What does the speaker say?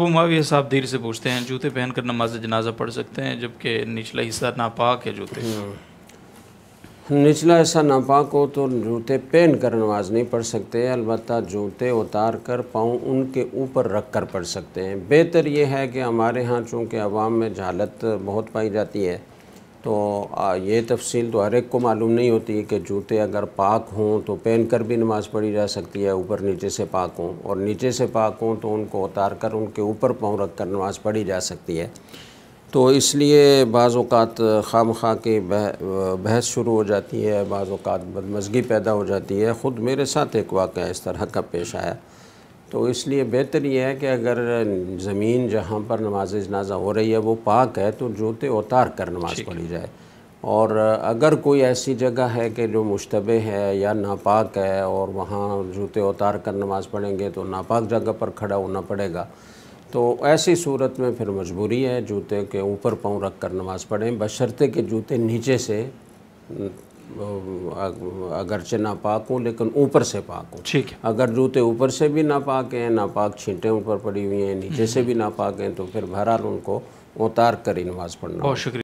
अबू माविया साहब देर से पूछते हैं जूते पहनकर नमाज जनाजा पढ़ सकते हैं जबकि निचला हिस्सा नापाक है जूते हम्म। निचला हिस्सा नापाक हो तो जूते पहन कर नमाज नहीं पढ़ सकते अलबत् जूते उतार कर पाँव उनके ऊपर रख कर पढ़ सकते हैं बेहतर यह है कि हमारे यहाँ चूँकि आवाम में जालत बहुत पाई जाती है तो ये तफसील तो हर एक को मालूम नहीं होती है कि जूते अगर पाक हों तो पहन कर भी नमाज़ पढ़ी जा सकती है ऊपर नीचे से पाक हों और नीचे से पाक हों तो उनको उतार कर उनके ऊपर पाँव रख कर नमाज़ पढ़ी जा सकती है तो इसलिए बाज़ात खाम खा के बहस शुरू हो जाती है बाज़ात बदमजगी पैदा हो जाती है ख़ुद मेरे साथ एक वाक़ इस तरह का पेश आया तो इसलिए बेहतर ये है कि अगर ज़मीन जहाँ पर नमाज जनाजा हो रही है वो पाक है तो जूते उतार कर नमाज पढ़ी जाए और अगर कोई ऐसी जगह है कि जो मुशतबे है या नापाक है और वहाँ जूते उतार कर नमाज़ पढ़ेंगे तो नापाक जगह पर खड़ा होना पड़ेगा तो ऐसी सूरत में फिर मजबूरी है जूते के ऊपर पाँव रख कर नमाज़ पढ़ें बशर्ते के जूते नीचे से अगरचे पाक हूँ लेकिन ऊपर से पाक हूँ ठीक है अगर जूते ऊपर से भी ना पाक हैं पाक छींटें ऊपर पड़ी हुई हैं नीचे से हम्म। भी पाक हैं तो फिर बहरहाल उनको उतार कर ही नमाज़ पढ़ना बहुत शुक्रिया